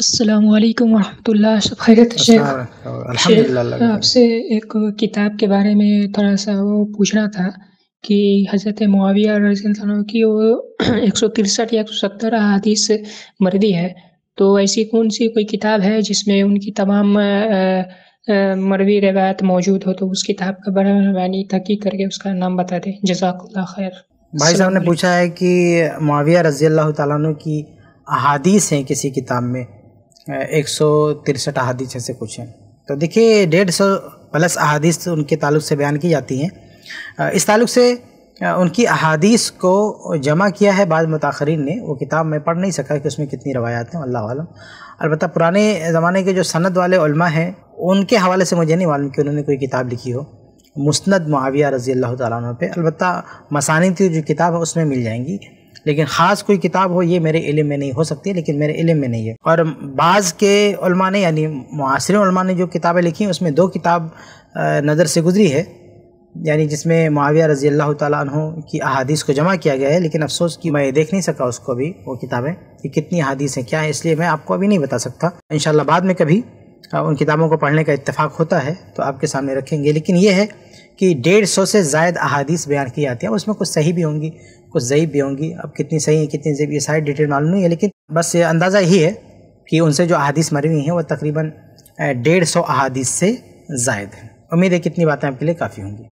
अस्सलाम वालेकुम वरहमतुल्लाह सब खैरियत शेख अल्हम्दुलिल्लाह आपसे एक किताब के बारे में थोड़ा सा वो पूछना था कि हज़रत मुआविया रजील्ला की वो एक सौ तिरसठ या एक सौ सत्तर अहादीस मर्दी है तो ऐसी कौन सी कोई किताब है जिसमें उनकी तमाम मरवी रिवायत मौजूद हो तो उस किताब का बड़ा मेहरबानी तहकीक करके उसका नाम बता दें जजाकल्ला खैर भाई साहब ने पूछा है कि मुआविया रजी अल्लाह की अहादीस हैं किसी किताब में एक सौ तिरसठ अहादीस ऐसे कुछ हैं तो देखिए डेढ़ सौ प्लस अहादीस उनके ताल्लुक से बयान की जाती हैं इस ताल्लुक से उनकी अहादीस को जमा किया है बाद मतखरीन ने वो किताब मैं पढ़ नहीं सका कि उसमें कितनी रवायात हैं अल्लाह आलम अलबत्त पुराने ज़माने के जो सनद वाले उलमा हैं उनके हवाले से मुझे नहीं मालूम कि उन्होंने कोई किताब लिखी हो मुस्ंद मुआविया रज़ी अल्लाह ताली पे अलबत्त मसानी की जो किताब है उसमें मिल जाएंगी लेकिन ख़ास कोई किताब हो ये मेरे इलम में नहीं हो सकती लेकिन मेरे इलम में नहीं है और बाज़ के ने यानी मुआसर ने जो किताबें लिखी उसमें दो किताब नज़र से गुजरी है यानी जिसमें माविया रज़ी अल्लाह तु की अहादीस को जमा किया गया है लेकिन अफसोस कि मैं देख नहीं सका उसको अभी वो किताबें कि कितनी अहादीस हैं क्या है इसलिए मैं आपको अभी नहीं बता सकता इन बाद में कभी उन किताबों को पढ़ने का इतफाक़ होता है तो आपके सामने रखेंगे लेकिन ये है कि डेढ़ सौ से ज़ायद अहादीस बयान की जाती हैं उसमें कुछ सही भी होंगी कुछ ज़यीब भी होंगी अब कितनी सही है कितनी ज़यीब ये सारी डिटेल मालूम नहीं है लेकिन बस ये अंदाज़ा यही है कि उनसे जो अहादीस हुई हैं वो तकरीबन डेढ़ सौ अहादीस से जायद हैं उम्मीद है कितनी बातें आपके लिए काफ़ी होंगी